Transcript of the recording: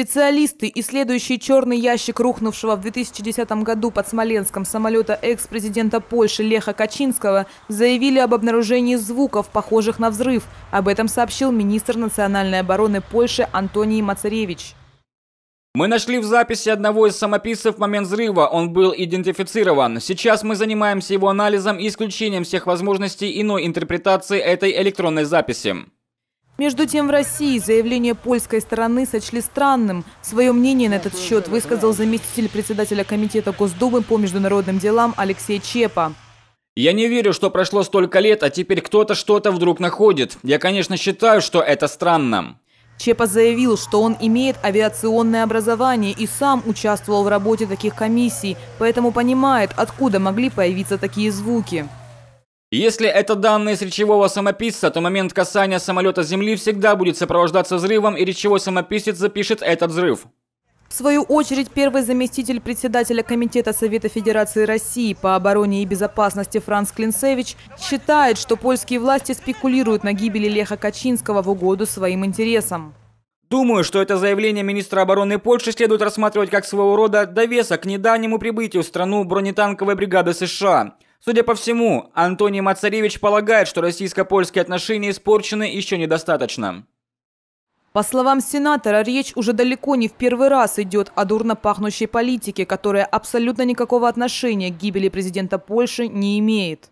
Специалисты, исследующие черный ящик рухнувшего в 2010 году под Смоленском самолета экс-президента Польши Леха Качинского, заявили об обнаружении звуков, похожих на взрыв. Об этом сообщил министр национальной обороны Польши Антоний Мацаревич. Мы нашли в записи одного из самописцев момент взрыва, он был идентифицирован. Сейчас мы занимаемся его анализом и исключением всех возможностей иной интерпретации этой электронной записи. Между тем, в России заявление польской стороны сочли странным. Свое мнение на этот счет высказал заместитель председателя Комитета Госдумы по международным делам Алексей Чепа. Я не верю, что прошло столько лет, а теперь кто-то что-то вдруг находит. Я, конечно, считаю, что это странно. Чепа заявил, что он имеет авиационное образование и сам участвовал в работе таких комиссий, поэтому понимает, откуда могли появиться такие звуки. Если это данные с речевого самописца, то момент касания самолета земли всегда будет сопровождаться взрывом, и речевой самописец запишет этот взрыв. В свою очередь, первый заместитель председателя Комитета Совета Федерации России по обороне и безопасности Франц Клинцевич считает, что польские власти спекулируют на гибели Леха Качинского в угоду своим интересам. Думаю, что это заявление министра обороны Польши следует рассматривать как своего рода довесок к недавнему прибытию в страну бронетанковой бригады США – Судя по всему, Антоний Мацаревич полагает, что российско-польские отношения испорчены еще недостаточно. По словам сенатора, речь уже далеко не в первый раз идет о дурно пахнущей политике, которая абсолютно никакого отношения к гибели президента Польши не имеет.